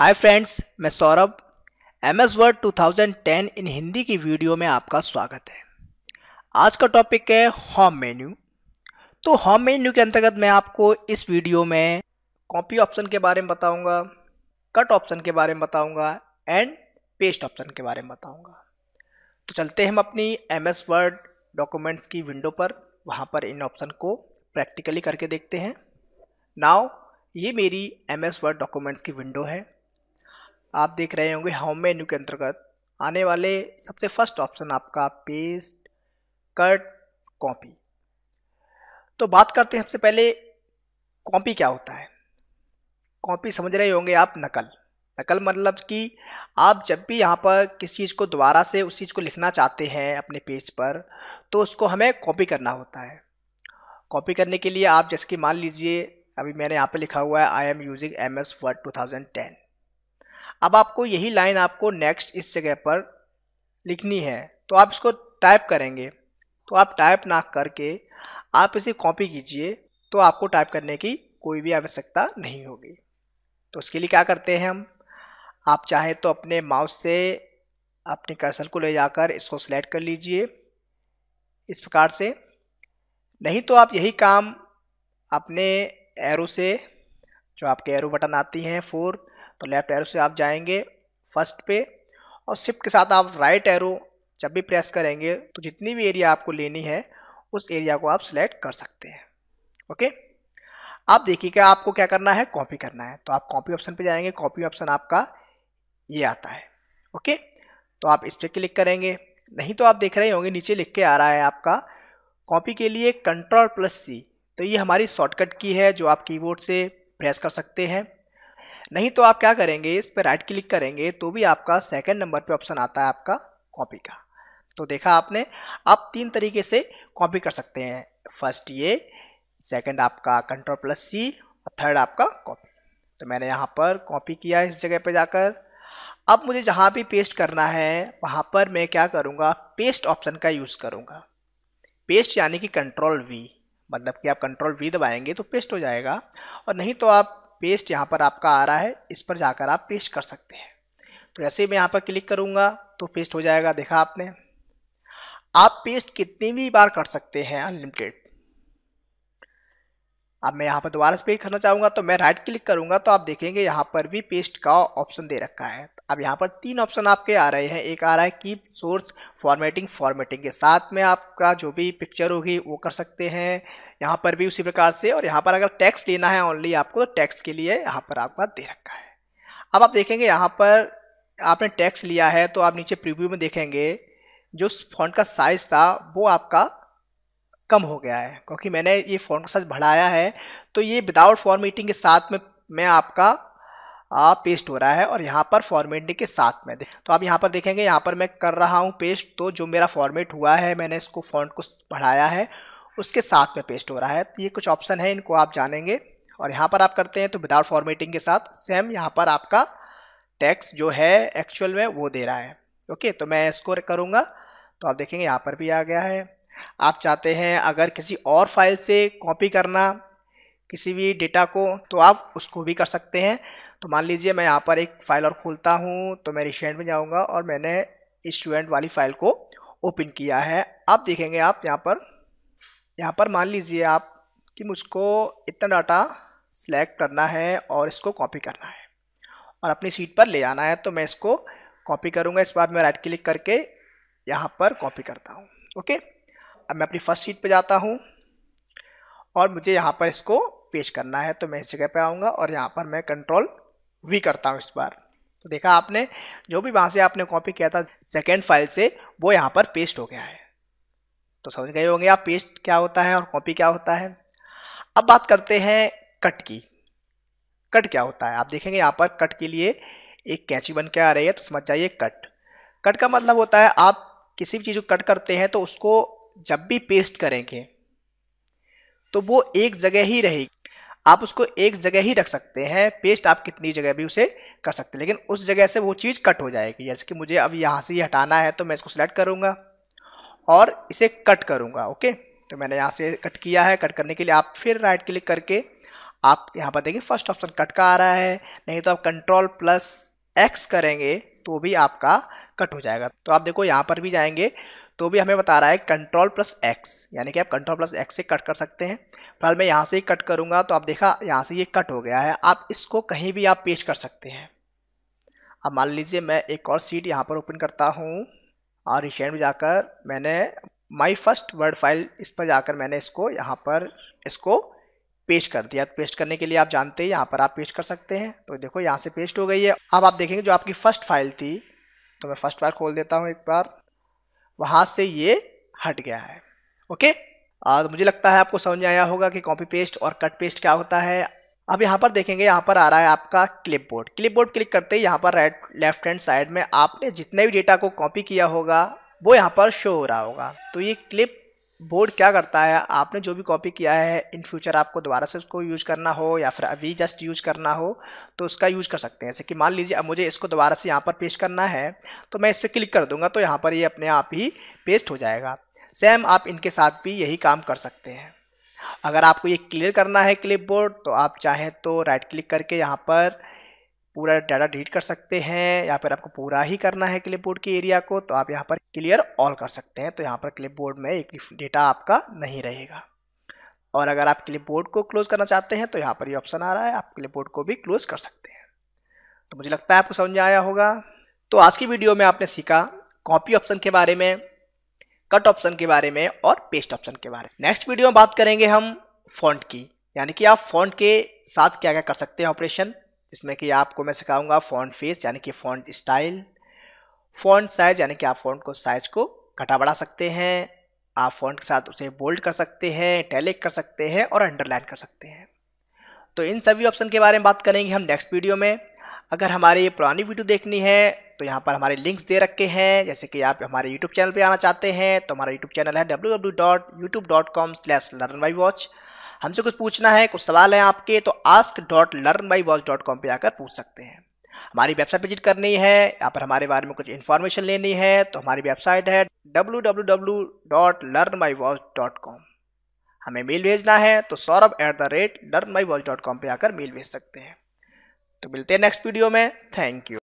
हाय friends मैं Saurabh M S word two in Hindi की video में आपका स्वागत है आज का टॉपिक है होम मेन्यू तो होम मेन्यू के अंतर्गत मैं आपको इस वीडियो में कॉपी ऑप्शन के बारे में बताऊंगा कट ऑप्शन के बारे में बताऊंगा एंड पेस्ट ऑप्शन के बारे में बताऊंगा तो चलते हैं हम अपनी एम एस वर्ड डॉक्यूमेंट्स की विंडो पर वहाँ पर इन ऑप्शन को प्रैक्टिकली करके देखते हैं नाव ये मेरी एम एस वर्ड डॉक्यूमेंट्स की विंडो है आप देख रहे होंगे होम मेन्यू के अंतर्गत आने वाले सबसे फर्स्ट ऑप्शन आपका पेस्ट कट कॉपी तो बात करते हैं सबसे पहले कॉपी क्या होता है कॉपी समझ रहे होंगे आप नकल नकल मतलब कि आप जब भी यहाँ पर किसी चीज़ को दोबारा से उस चीज़ को लिखना चाहते हैं अपने पेज पर तो उसको हमें कॉपी करना होता है कॉपी करने के लिए आप जैसे कि मान लीजिए अभी मैंने यहाँ पे लिखा हुआ है I am using M S word two thousand ten अब आपको यही लाइन आपको नेक्स्ट इस जगह पर लिखनी है तो आप इसको टाइप करेंगे तो आप टाइप ना करके आप इसे कॉपी कीजिए तो आपको टाइप करने की कोई भी आवश्यकता नहीं होगी तो उसके लिए क्या करते हैं हम आप चाहें तो अपने माउस से अपने कर्सल को ले जाकर इसको सिलेक्ट कर लीजिए इस प्रकार से नहीं तो आप यही काम अपने एरो से जो आपके एरो बटन आती हैं फोर तो लेफ्ट एरो से आप जाएंगे फर्स्ट पे और शिफ्ट के साथ आप राइट एरो जब भी प्रेस करेंगे तो जितनी भी एरिया आपको लेनी है उस एरिया को आप सिलेक्ट कर सकते हैं ओके आप देखिएगा आपको क्या करना है कॉपी करना है तो आप कॉपी ऑप्शन पे जाएंगे कॉपी ऑप्शन आपका ये आता है ओके तो आप इस पर क्लिक करेंगे नहीं तो आप देख रहे होंगे नीचे लिख के आ रहा है आपका कॉपी के लिए कंट्रोल प्लस सी तो ये हमारी शॉर्टकट की है जो आप कीबोर्ड से प्रेस कर सकते हैं नहीं तो आप क्या करेंगे इस पर राइट क्लिक करेंगे तो भी आपका सेकेंड नंबर पर ऑप्शन आता है आपका कॉपी का तो देखा आपने आप तीन तरीके से कॉपी कर सकते हैं फर्स्ट ये सेकंड आपका कंट्रोल प्लस सी और थर्ड आपका कॉपी तो मैंने यहाँ पर कॉपी किया इस जगह पर जाकर अब मुझे जहाँ भी पेस्ट करना है वहाँ पर मैं क्या करूँगा पेस्ट ऑप्शन का यूज़ करूँगा पेस्ट यानी कि कंट्रोल वी मतलब कि आप कंट्रोल वी दबाएंगे तो पेस्ट हो जाएगा और नहीं तो आप पेस्ट यहाँ पर आपका आ रहा है इस पर जाकर आप पेस्ट कर सकते हैं तो ऐसे मैं यहाँ पर क्लिक करूँगा तो पेस्ट हो जाएगा देखा आपने आप पेस्ट कितनी भी बार कर सकते हैं अनलिमिटेड अब मैं यहाँ पर दोबारा से पेस्ट करना चाहूँगा तो मैं राइट क्लिक करूँगा तो आप देखेंगे यहाँ पर भी पेस्ट का ऑप्शन दे रखा है अब यहाँ पर तीन ऑप्शन आपके आ रहे हैं एक आ रहा है की सोर्स फॉर्मेटिंग फॉर्मेटिंग के साथ में आपका जो भी पिक्चर होगी वो कर सकते हैं यहाँ पर भी उसी प्रकार से और यहाँ पर अगर टैक्स लेना है ओनली आपको तो टैक्स के लिए यहाँ पर आपका दे रखा है अब आप देखेंगे यहाँ पर आपने टैक्स लिया है तो आप नीचे प्रीव्यू में देखेंगे जो फॉन्ट का साइज़ था वो आपका कम हो गया है क्योंकि मैंने ये फॉर्म का साइज बढ़ाया है तो ये विदाउट फॉर्मेटिंग के साथ में मैं आपका आ, पेस्ट हो रहा है और यहाँ पर फॉर्मेटिंग के साथ में तो आप यहाँ पर देखेंगे यहाँ पर मैं कर रहा हूँ पेस्ट तो जो मेरा फॉर्मेट हुआ है मैंने इसको फॉन्ट को बढ़ाया है उसके साथ में पेस्ट हो रहा है तो ये कुछ ऑप्शन है इनको आप जानेंगे और यहाँ पर आप करते हैं तो विदाउट फॉर्मेटिंग के साथ सेम यहाँ पर आपका टैक्स जो है एक्चुअल में वो दे रहा है ओके तो मैं इसको करूँगा तो आप देखेंगे यहाँ पर भी आ गया है आप चाहते हैं अगर किसी और फाइल से कॉपी करना किसी भी डेटा को तो आप उसको भी कर सकते हैं तो मान लीजिए मैं यहाँ पर एक फ़ाइल और खोलता हूँ तो मैं रिशेंट में जाऊँगा और मैंने स्टूडेंट वाली फ़ाइल को ओपन किया है आप देखेंगे आप यहाँ पर यहाँ पर मान लीजिए आप कि मुझको इतना डाटा सेलेक्ट करना है और इसको कॉपी करना है और अपनी सीट पर ले आना है तो मैं इसको कॉपी करूँगा इस बार मैं राइट क्लिक करके यहाँ पर कॉपी करता हूँ ओके अब मैं अपनी फर्स्ट सीट पर जाता हूँ और मुझे यहाँ पर इसको पेश करना है तो मैं इस जगह पर आऊँगा और यहाँ पर मैं कंट्रोल वी करता हूँ इस बार तो देखा आपने जो भी वहाँ से आपने कॉपी किया था सेकेंड फाइल से वो यहाँ पर पेस्ट हो गया है तो समझ गए होंगे आप पेस्ट क्या होता है और कॉपी क्या होता है अब बात करते हैं कट की कट क्या होता है आप देखेंगे यहाँ पर कट के लिए एक कैंची बन के आ रही है तो समझ जाइए कट कट का मतलब होता है आप किसी भी चीज़ को कट करते हैं तो उसको जब भी पेस्ट करेंगे तो वो एक जगह ही रहेगी आप उसको एक जगह ही रख सकते हैं पेस्ट आप कितनी जगह भी उसे कर सकते हैं लेकिन उस जगह से वो चीज़ कट हो जाएगी जैसे कि मुझे अब यहाँ से ही हटाना है तो मैं इसको सिलेक्ट करूँगा और इसे कट करूँगा ओके तो मैंने यहाँ से कट किया है कट करने के लिए आप फिर राइट क्लिक करके आप यहाँ पर देखिए फर्स्ट ऑप्शन कट का आ रहा है नहीं तो आप कंट्रोल प्लस एक्स करेंगे तो भी आपका कट हो जाएगा तो आप देखो यहाँ पर भी जाएंगे तो भी हमें बता रहा है कंट्रोल प्लस एक्स यानी कि आप कंट्रोल प्लस एक्स से कट कर सकते हैं फिलहाल मैं यहाँ से ही कट करूँगा तो आप देखा यहाँ से ये यह कट हो गया है आप इसको कहीं भी आप पेस्ट कर सकते हैं अब मान लीजिए मैं एक और सीट यहाँ पर ओपन करता हूँ और रिसेंट में जाकर मैंने माई फर्स्ट वर्ड फाइल इस पर जाकर मैंने इसको यहाँ पर इसको पेस्ट कर दिया पेस्ट करने के लिए आप जानते हैं यहाँ पर आप पेस्ट कर सकते हैं तो देखो यहाँ से पेस्ट हो गई है अब आप देखेंगे जो आपकी फ़र्स्ट फाइल थी तो मैं फ़र्स्ट बार खोल देता हूँ एक बार वहां से ये हट गया है ओके आ, तो मुझे लगता है आपको समझ में आया होगा कि कॉपी पेस्ट और कट पेस्ट क्या होता है अब यहाँ पर देखेंगे यहाँ पर आ रहा है आपका clipboard clipboard click करते ही यहाँ पर राइट लेफ्ट हैंड साइड में आपने जितने भी डेटा को कॉपी किया होगा वो यहाँ पर शो हो रहा होगा तो ये क्लिप बोर्ड क्या करता है आपने जो भी कॉपी किया है इन फ्यूचर आपको दोबारा से उसको यूज़ करना हो या फिर अभी जस्ट यूज़ करना हो तो उसका यूज़ कर सकते हैं जैसे कि मान लीजिए अब मुझे इसको दोबारा से यहाँ पर पेस्ट करना है तो मैं इस पर क्लिक कर दूंगा तो यहाँ पर ये यह अपने आप ही पेस्ट हो जाएगा सेम आप इनके साथ भी यही काम कर सकते हैं अगर आपको ये क्लियर करना है क्लिप तो आप चाहें तो राइट क्लिक करके यहाँ पर पूरा डाटा डिलीट कर सकते हैं या फिर आपको पूरा ही करना है क्लिप के एरिया को तो आप यहाँ पर क्लियर ऑल कर सकते हैं तो यहाँ पर क्लिप में एक डेटा आपका नहीं रहेगा और अगर आप क्लिप को क्लोज करना चाहते हैं तो यहाँ पर ये यह ऑप्शन आ रहा है आप क्लिप को भी क्लोज कर सकते हैं तो मुझे लगता है आपको समझ आया होगा तो आज की वीडियो में आपने सीखा कॉपी ऑप्शन के बारे में कट ऑप्शन के बारे में और पेस्ट ऑप्शन के बारे में नेक्स्ट वीडियो में बात करेंगे हम फॉन्ट की यानी कि आप फॉन्ट के साथ क्या क्या कर सकते हैं ऑपरेशन इसमें कि आपको मैं सिखाऊंगा फॉन्ट फेस यानी कि फॉन्ट स्टाइल फॉन्ट साइज यानी कि आप फॉन्ट को साइज को घटा बढ़ा सकते हैं आप फॉन्ट के साथ उसे बोल्ड कर सकते हैं टैलिक कर सकते हैं और अंडरलाइन कर सकते हैं तो इन सभी ऑप्शन के बारे में बात करेंगे हम नेक्स्ट वीडियो में अगर हमारी ये पुरानी वीडियो देखनी है तो यहाँ पर हमारे लिंक्स दे रखे हैं जैसे कि आप हमारे यूट्यूब चैनल पर आना चाहते हैं तो हमारा यूट्यूब चैनल है W W dot YouTube dot com slash learn by watch हमसे कुछ पूछना है कुछ सवाल है आपके तो ask dot learn by watch dot com पर आकर पूछ सकते हैं हमारी वेबसाइट विजिट करनी है यहाँ पर हमारे बारे में कुछ इन्फॉर्मेशन लेनी है तो हमारी वेबसाइट है W W W dot learn my watch dot com हमें मेल भेजना है तो Saurabh at the rate learn my watch dot com पर आकर मेल भेज सकते हैं तो मिलते हैं नेक्स्ट वीडियो में थैंक यू